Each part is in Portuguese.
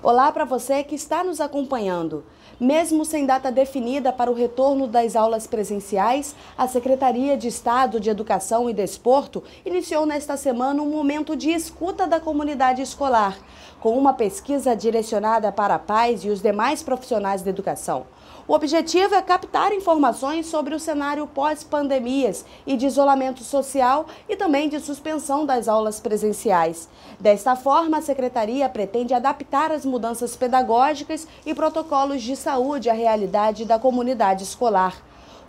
Olá para você que está nos acompanhando. Mesmo sem data definida para o retorno das aulas presenciais, a Secretaria de Estado de Educação e Desporto iniciou nesta semana um momento de escuta da comunidade escolar, com uma pesquisa direcionada para a paz e os demais profissionais da educação. O objetivo é captar informações sobre o cenário pós-pandemias e de isolamento social e também de suspensão das aulas presenciais. Desta forma, a Secretaria pretende adaptar as mudanças pedagógicas e protocolos de saúde à realidade da comunidade escolar.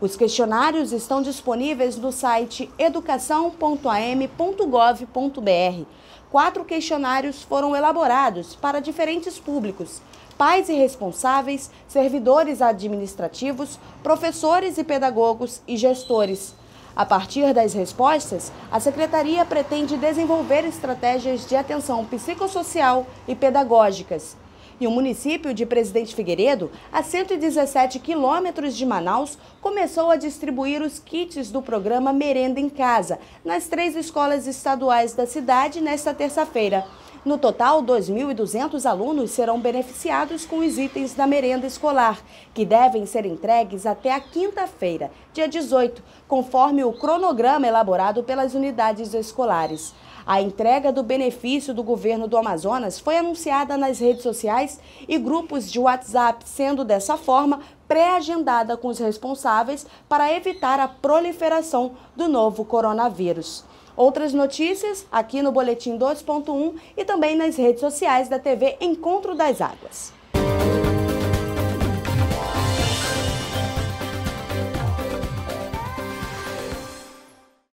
Os questionários estão disponíveis no site educação.am.gov.br. Quatro questionários foram elaborados para diferentes públicos: pais e responsáveis, servidores administrativos, professores e pedagogos e gestores. A partir das respostas, a Secretaria pretende desenvolver estratégias de atenção psicossocial e pedagógicas. E o município de Presidente Figueiredo, a 117 quilômetros de Manaus, começou a distribuir os kits do programa Merenda em Casa nas três escolas estaduais da cidade nesta terça-feira. No total, 2.200 alunos serão beneficiados com os itens da merenda escolar, que devem ser entregues até a quinta-feira, dia 18, conforme o cronograma elaborado pelas unidades escolares. A entrega do benefício do governo do Amazonas foi anunciada nas redes sociais e grupos de WhatsApp, sendo dessa forma pré-agendada com os responsáveis para evitar a proliferação do novo coronavírus. Outras notícias aqui no Boletim 2.1 e também nas redes sociais da TV Encontro das Águas.